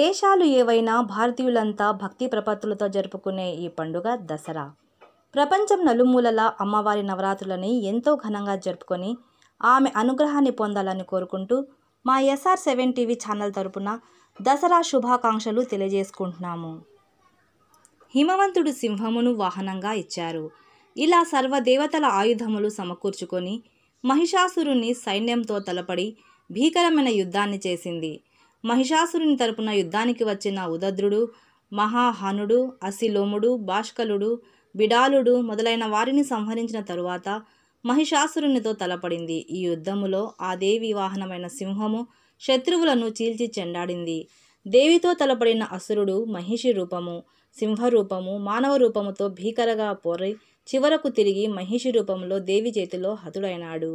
దేశాలు ఏవైనా భారతీయులంతా భక్తి ప్రపత్తులతో జరుపుకునే ఈ పండుగ దసరా ప్రపంచం నలుమూలలా అమ్మవారి నవరాత్రులని ఎంతో ఘనంగా జరుపుకొని ఆమె అనుగ్రహాన్ని పొందాలని కోరుకుంటూ మా ఎస్ఆర్ సెవెన్ టీవీ ఛానల్ తరపున దసరా శుభాకాంక్షలు తెలియజేసుకుంటున్నాము హిమవంతుడు సింహమును వాహనంగా ఇచ్చారు ఇలా సర్వదేవతల ఆయుధములు సమకూర్చుకొని మహిషాసురుని సైన్యంతో తలపడి భీకరమైన యుద్ధాన్ని చేసింది మహిషాసురుని తరపున యుద్ధానికి వచ్చిన ఉదద్రుడు మహాహనుడు అసిలోముడు భాష్కలుడు బిడాలుడు మొదలైన వారిని సంహరించిన తరువాత మహిషాసురునితో తలపడింది ఈ యుద్ధములో ఆ దేవి వాహనమైన సింహము శత్రువులను చీల్చి చెండాడింది దేవితో తలపడిన అసురుడు మహిషి రూపము సింహరూపము మానవ రూపముతో భీకరగా పోరి చివరకు తిరిగి మహిషి రూపంలో దేవి చేతిలో హతుడైనాడు